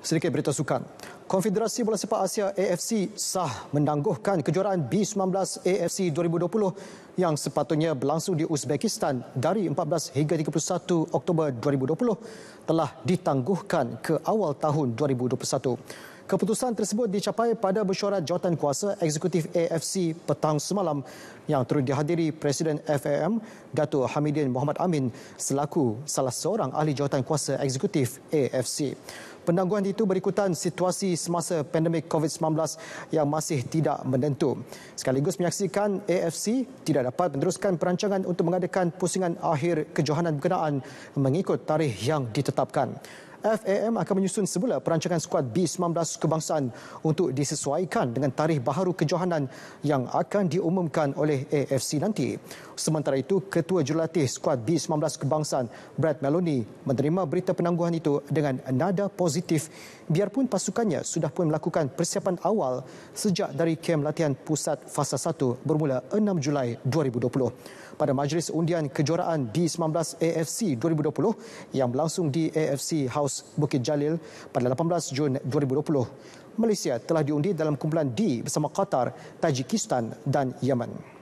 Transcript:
Sedikit berita sukan. Konfederasi Bola Sepak Asia AFC sah mendangguhkan kejuaraan B19 AFC 2020 yang sepatutnya berlangsung di Uzbekistan dari 14 hingga 31 Oktober 2020 telah ditangguhkan ke awal tahun 2021. Keputusan tersebut dicapai pada mesyuarat jawatan kuasa eksekutif AFC petang semalam yang turut dihadiri Presiden FAM Dato' Hamidin Mohamad Amin selaku salah seorang ahli jawatan kuasa eksekutif AFC. Penangguhan itu berikutan situasi semasa pandemik COVID-19 yang masih tidak menentu. Sekaligus menyaksikan AFC tidak dapat meneruskan perancangan untuk mengadakan pusingan akhir kejohanan berkenaan mengikut tarikh yang ditetapkan. FAM akan menyusun semula perancangan skuad B19 kebangsaan untuk disesuaikan dengan tarikh baharu kejohanan yang akan diumumkan oleh AFC nanti. Sementara itu, Ketua Jurulatih skuad B19 kebangsaan Brad Meloni menerima berita penangguhan itu dengan nada positif biarpun pasukannya sudah pun melakukan persiapan awal sejak dari kem latihan pusat fasa 1 bermula 6 Julai 2020. Pada majlis undian kejuaraan B19 AFC 2020 yang berlangsung di AFC House Pos Bukit Jalil pada 18 Jun 2020. Malaysia telah diundi dalam kumpulan D bersama Qatar, Tajikistan dan Yaman.